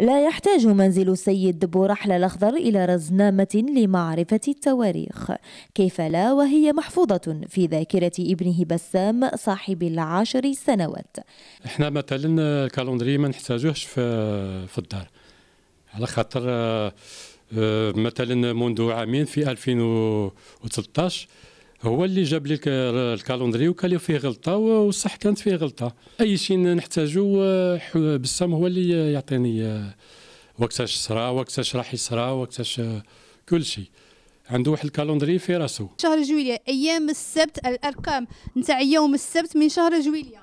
لا يحتاج منزل السيد بورحل الأخضر إلى رزنامة لمعرفة التواريخ كيف لا وهي محفوظة في ذاكرة ابنه بسام صاحب العشر سنوات احنا مثلا الكالندري ما نحتاجوش في, في الدار على خاطر آه، مثلا منذ عامين في 2013 هو اللي جاب لك الكالندري وكان فيه غلطه والصح كانت فيه غلطه اي شيء نحتاجو آه، بسام هو اللي يعطيني آه، وقتاش صرا وقتاش راح يصرا وقتاش آه، كل شيء عنده واحد الكالندري في راسو شهر جويلية ايام السبت الارقام نتاع يوم السبت من شهر جويلية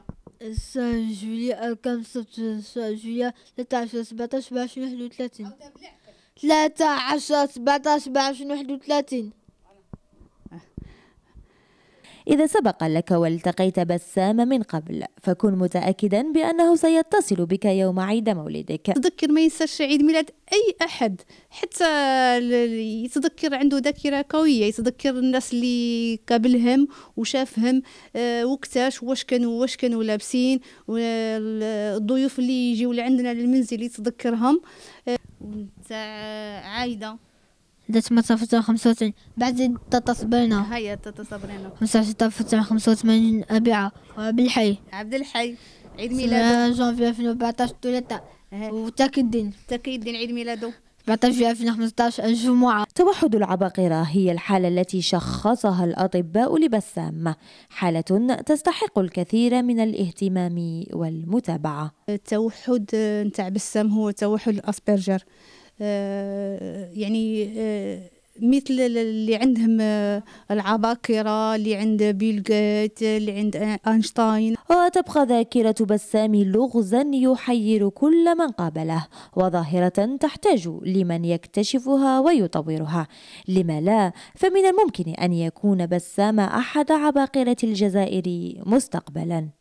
شهر جويلية ارقام السبت شهر جويلية 13 17 21 31 13 17 21 31 إذا سبق لك والتقيت بسام من قبل فكن متأكدا بأنه سيتصل بك يوم عيد مولدك تذكر ما ينساش عيد ميلاد أي أحد حتى يتذكر عنده ذاكرة قوية يتذكر الناس اللي قابلهم وشافهم آه، وقتاش واش كانوا واش كانوا لابسين والضيوف اللي يجيو لعندنا للمنزل يتذكرهم آه، تاع عايده ذات مسافة خمسة وتسعين بعد تاتا صبرينا هيا تاتا صبرينا خمسة وعشرين طرف تسعة خمسة وثمانين أبيعة عبد الحي عبد الحي عيد ميلاده جونفي ألفين وأربعتاش تلاتة أه. وتاكي الدين تاكي الدين عيد ميلاده 14 2015 الجمعة توحد العباقرة هي الحالة التي شخصها الأطباء لبسام حالة تستحق الكثير من الاهتمام والمتابعة التوحد نتاع بسام هو توحد الأسبرجر آه، يعني آه، مثل اللي عندهم آه، العباقرة اللي عند بيل جيت اللي عند أينشتاين وتبقى ذاكرة بسام لغزا يحير كل من قابله وظاهرة تحتاج لمن يكتشفها ويطورها لما لا فمن الممكن أن يكون بسام أحد عباقرة الجزائر مستقبلاً